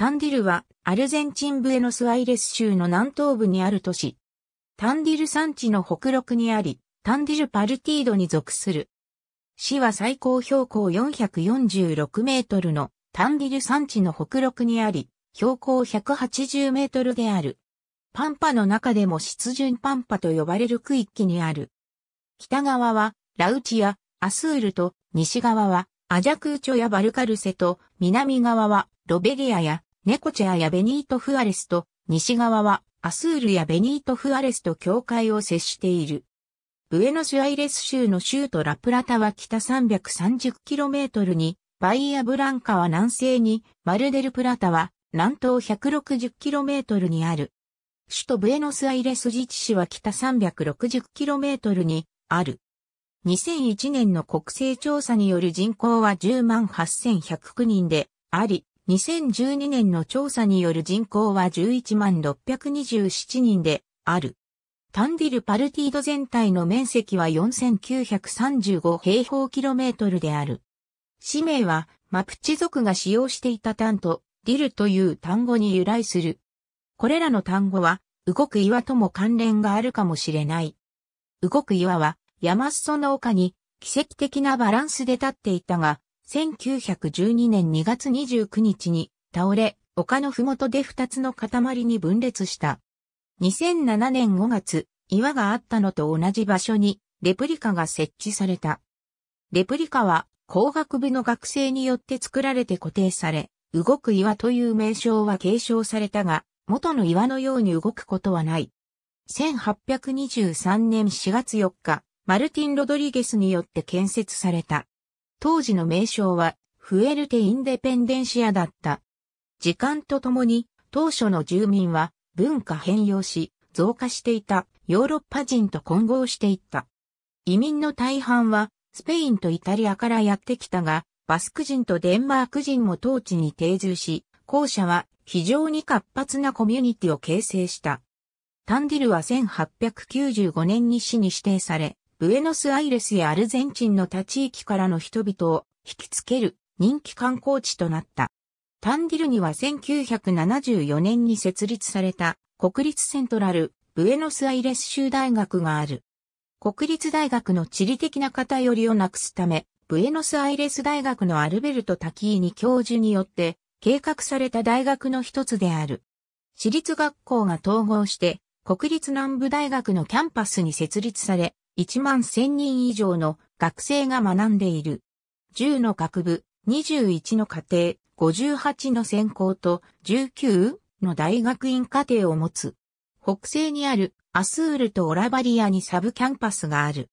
タンディルはアルゼンチンブエノスアイレス州の南東部にある都市。タンディル山地の北麓にあり、タンディルパルティードに属する。市は最高標高446メートルのタンディル山地の北麓にあり、標高180メートルである。パンパの中でも湿潤パンパと呼ばれる区域にある。北側はラウチやアスールと西側はアジャクーチョやバルカルセと南側はロベリアやネコチェアやベニート・フアレスと、西側はアスールやベニート・フアレスと境界を接している。ブエノスアイレス州の州都ラプラタは北 330km に、バイアブランカは南西に、マルデルプラタは南東 160km にある。首都ブエノスアイレス自治市は北 360km にある。2001年の国勢調査による人口は10万8109人であり、2012年の調査による人口は11万627人である。タンディルパルティード全体の面積は4935平方キロメートルである。氏名はマプチ族が使用していたタンとディルという単語に由来する。これらの単語は動く岩とも関連があるかもしれない。動く岩は山裾の丘に奇跡的なバランスで立っていたが、1912年2月29日に倒れ、丘のふもとで2つの塊に分裂した。2007年5月、岩があったのと同じ場所にレプリカが設置された。レプリカは工学部の学生によって作られて固定され、動く岩という名称は継承されたが、元の岩のように動くことはない。1823年4月4日、マルティン・ロドリゲスによって建設された。当時の名称は、フエルテ・インデペンデンシアだった。時間とともに、当初の住民は、文化変容し、増加していたヨーロッパ人と混合していった。移民の大半は、スペインとイタリアからやってきたが、バスク人とデンマーク人も当地に定住し、後者は非常に活発なコミュニティを形成した。タンディルは1895年に市に指定され、ブエノスアイレスやアルゼンチンの他地域からの人々を引きつける人気観光地となった。タンディルには1974年に設立された国立セントラルブエノスアイレス州大学がある。国立大学の地理的な偏りをなくすため、ブエノスアイレス大学のアルベルト・タキーニ教授によって計画された大学の一つである。私立学校が統合して国立南部大学のキャンパスに設立され、1万1000人以上の学生が学んでいる。10の学部、21の課程、58の専攻と19の大学院課程を持つ。北西にあるアスールとオラバリアにサブキャンパスがある。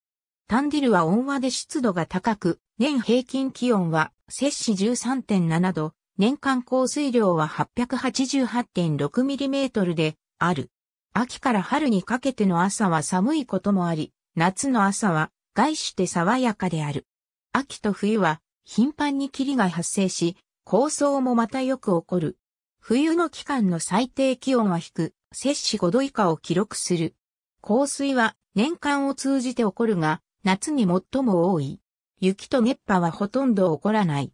タンディルは温和で湿度が高く、年平均気温は摂氏13.7度、年間降水量は8 8 8 6トルである。秋から春にかけての朝は寒いこともあり、夏の朝は外して爽やかである。秋と冬は頻繁に霧が発生し、高層もまたよく起こる。冬の期間の最低気温は低く、摂氏5度以下を記録する。降水は年間を通じて起こるが、夏に最も多い。雪と熱波はほとんど起こらない。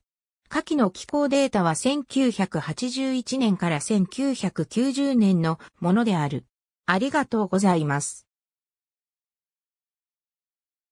夏季の気候データは1981年から1990年のものである。ありがとうございます。